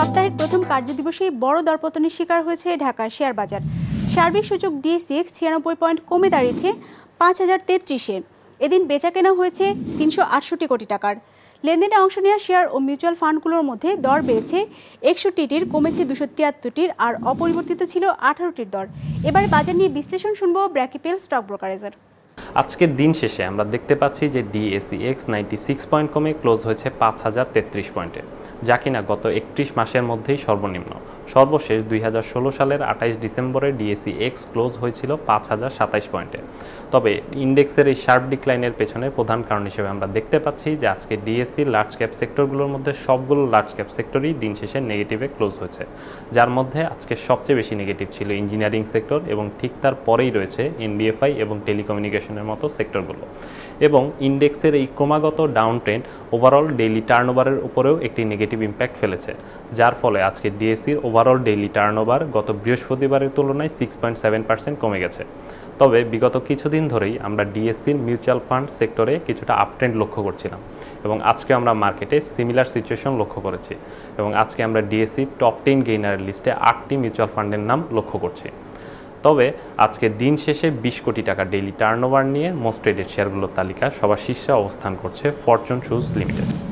সপ্তাহের প্রথম কার্যদিবসে বড় দরপতনের শিকার হয়েছে ঢাকার শেয়ার বাজার সার্বিক সূচক ডিএসএক্স ছিয়ানব্বই পয়েন্ট কমে দাঁড়িয়েছে পাঁচ হাজার তেত্রিশে এদিন বেচা কেনা হয়েছে তিনশো আটষট্টি কোটি টাকার লেনদেনে অংশ নেওয়া শেয়ার ও মিউচুয়াল ফান্ডগুলোর মধ্যে দর বেড়েছে একষট্টিটির কমেছে দুশো তিয়াত্তরটির আর অপরিবর্তিত ছিল আঠারোটির দর এবার বাজার নিয়ে বিশ্লেষণ শুনব ব্র্যাকিপেল স্টক ব্রোকারেজের আজকের দিন শেষে আমরা দেখতে পাচ্ছি যে DSEX ninety six point কমে ক্লোজ হয়েছে পাঁচ হাজার তেত্রিশ পয়েন্টে যা কিনা গত একত্রিশ মাসের মধ্যেই সর্বনিম্ন সর্বশেষ দুই সালের আঠাইশ ডিসেম্বরে ডিএসি এক্স ক্লোজ হয়েছিল পাঁচ হাজার সাতাইশ পয়েন্টে তবে ইন্ডেক্সের এই শার্প ডিক্লাইনের পেছনে প্রধান কারণ হিসেবে আমরা দেখতে পাচ্ছি যে আজকে ডিএসসি লার্জ ক্যাপ সেক্টরগুলোর মধ্যে সবগুলো লার্জ ক্যাপ সেক্টরই দিন শেষে নেগেটিভে ক্লোজ হয়েছে যার মধ্যে আজকে সবচেয়ে বেশি নেগেটিভ ছিল ইঞ্জিনিয়ারিং সেক্টর এবং ঠিক তার পরেই রয়েছে এনবিএফআই এবং টেলিকমিউনিকেশনের মতো সেক্টরগুলো এবং ইন্ডেক্সের এই ক্রমাগত ডাউন ট্রেন্ড ওভারঅল ডেইলি টার্নওভারের উপরেও একটি নেগেটিভ ইম্প্যাক্ট ফেলেছে যার ফলে আজকে ডিএসসির ওভারঅল ডেইলি টার্নওভার গত বৃহস্পতিবারের তুলনায় সিক্স পয়েন্ট সেভেন পার্সেন্ট কমে গেছে তবে বিগত কিছুদিন ধরেই আমরা ডিএসসির মিউচুয়াল ফান্ড সেক্টরে কিছুটা আপট্রেন্ড লক্ষ্য করছিলাম এবং আজকে আমরা মার্কেটে সিমিলার সিচুয়েশন লক্ষ্য করেছি এবং আজকে আমরা ডিএসসি টপ টেন গেইনারের লিস্টে আটটি মিউচুয়াল ফান্ডের নাম লক্ষ্য করছি তবে আজকে দিন শেষে বিশ কোটি টাকা ডেইলি টার্নওভার নিয়ে মোস্ট ট্রেডেড শেয়ারগুলোর তালিকা সবার শীর্ষে অবস্থান করছে ফরচুন শুজ লিমিটেড